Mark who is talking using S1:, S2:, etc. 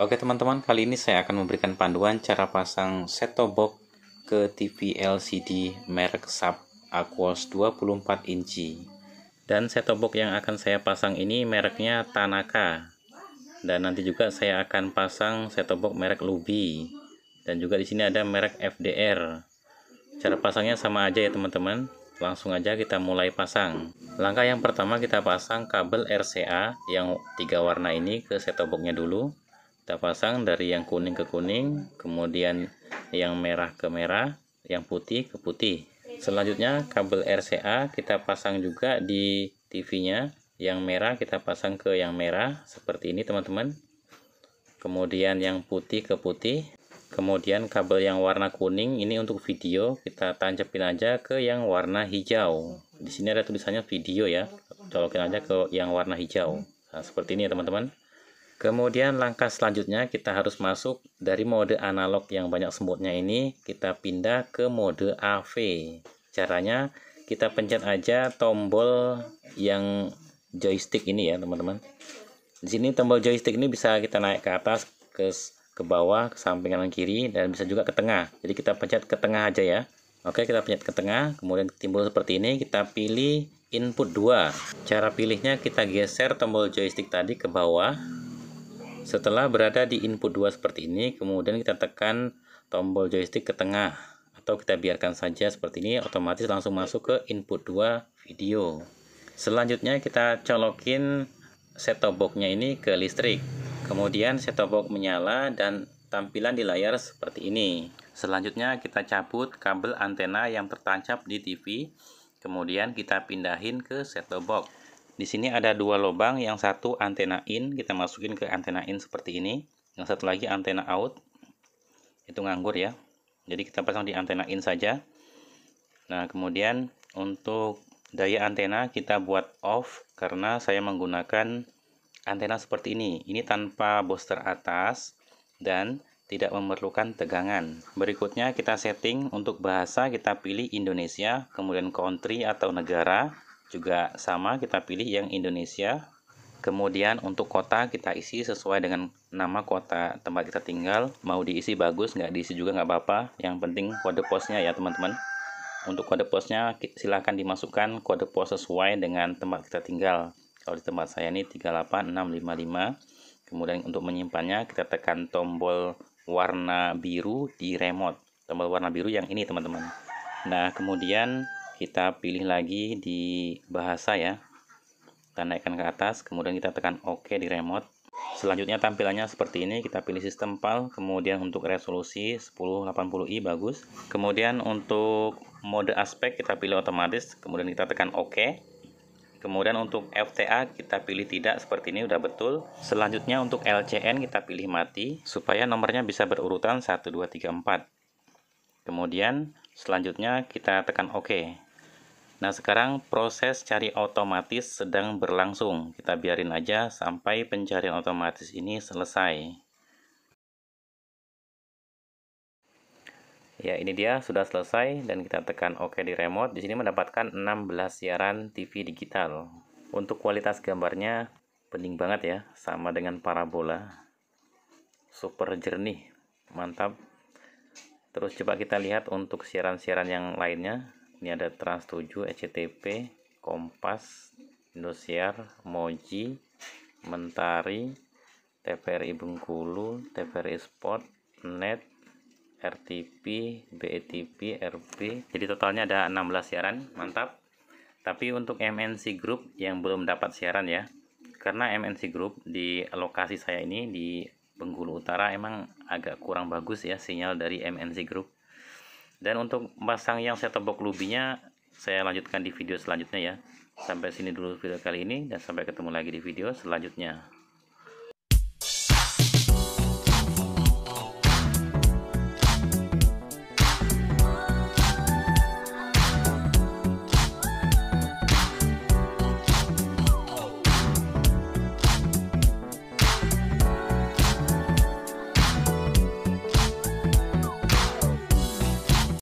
S1: Oke teman-teman, kali ini saya akan memberikan panduan cara pasang set-top box ke TV LCD merek Sharp Aquos 24 inci. Dan set-top box yang akan saya pasang ini mereknya Tanaka. Dan nanti juga saya akan pasang set-top box merek Lubi. Dan juga di sini ada merek FDR. Cara pasangnya sama aja ya teman-teman. Langsung aja kita mulai pasang. Langkah yang pertama kita pasang kabel RCA yang tiga warna ini ke set-top boxnya dulu kita pasang dari yang kuning ke kuning kemudian yang merah ke merah yang putih ke putih selanjutnya kabel RCA kita pasang juga di TV nya yang merah kita pasang ke yang merah seperti ini teman-teman kemudian yang putih ke putih kemudian kabel yang warna kuning ini untuk video kita tancepin aja ke yang warna hijau di sini ada tulisannya video ya colokin aja ke yang warna hijau nah, seperti ini ya teman-teman Kemudian langkah selanjutnya kita harus masuk dari mode analog yang banyak semutnya ini kita pindah ke mode AV. Caranya kita pencet aja tombol yang joystick ini ya teman-teman. Di sini tombol joystick ini bisa kita naik ke atas, ke ke bawah, ke samping kanan kiri dan bisa juga ke tengah. Jadi kita pencet ke tengah aja ya. Oke, kita pencet ke tengah, kemudian timbul seperti ini, kita pilih input 2. Cara pilihnya kita geser tombol joystick tadi ke bawah setelah berada di input 2 seperti ini, kemudian kita tekan tombol joystick ke tengah atau kita biarkan saja seperti ini, otomatis langsung masuk ke input 2 video. Selanjutnya kita colokin set-top boxnya ini ke listrik. Kemudian set-top box menyala dan tampilan di layar seperti ini. Selanjutnya kita cabut kabel antena yang tertancap di TV. Kemudian kita pindahin ke set-top box. Di sini ada dua lubang, yang satu antena in, kita masukin ke antena in seperti ini. Yang satu lagi antena out, itu nganggur ya. Jadi kita pasang di antena in saja. Nah, kemudian untuk daya antena kita buat off karena saya menggunakan antena seperti ini. Ini tanpa booster atas dan tidak memerlukan tegangan. Berikutnya kita setting untuk bahasa kita pilih Indonesia, kemudian country atau negara, juga sama kita pilih yang Indonesia kemudian untuk kota kita isi sesuai dengan nama kota tempat kita tinggal mau diisi bagus nggak diisi juga nggak apa-apa yang penting kode posnya ya teman-teman untuk kode posnya silahkan dimasukkan kode pos sesuai dengan tempat kita tinggal kalau di tempat saya ini 38655 kemudian untuk menyimpannya kita tekan tombol warna biru di remote tombol warna biru yang ini teman-teman nah kemudian kita pilih lagi di bahasa ya kita naikkan ke atas kemudian kita tekan OK di remote selanjutnya tampilannya seperti ini kita pilih sistem pal kemudian untuk resolusi 1080i bagus kemudian untuk mode aspek kita pilih otomatis kemudian kita tekan OK kemudian untuk FTA kita pilih tidak seperti ini udah betul selanjutnya untuk LCN kita pilih mati supaya nomornya bisa berurutan 1234 kemudian selanjutnya kita tekan OK Nah, sekarang proses cari otomatis sedang berlangsung. Kita biarin aja sampai pencarian otomatis ini selesai. Ya, ini dia sudah selesai dan kita tekan OK di remote. Di sini mendapatkan 16 siaran TV digital. Untuk kualitas gambarnya bening banget ya, sama dengan parabola. Super jernih, mantap. Terus coba kita lihat untuk siaran-siaran yang lainnya ini ada trans 7 SCTP e kompas indosiar moji mentari TVRI Bengkulu TVRI Sport net RTP BETP RP. jadi totalnya ada 16 siaran mantap tapi untuk MNC Group yang belum dapat siaran ya karena MNC Group di lokasi saya ini di Bengkulu Utara emang agak kurang bagus ya sinyal dari MNC Group dan untuk pasang yang set box lubinya saya lanjutkan di video selanjutnya ya sampai sini dulu video kali ini dan sampai ketemu lagi di video selanjutnya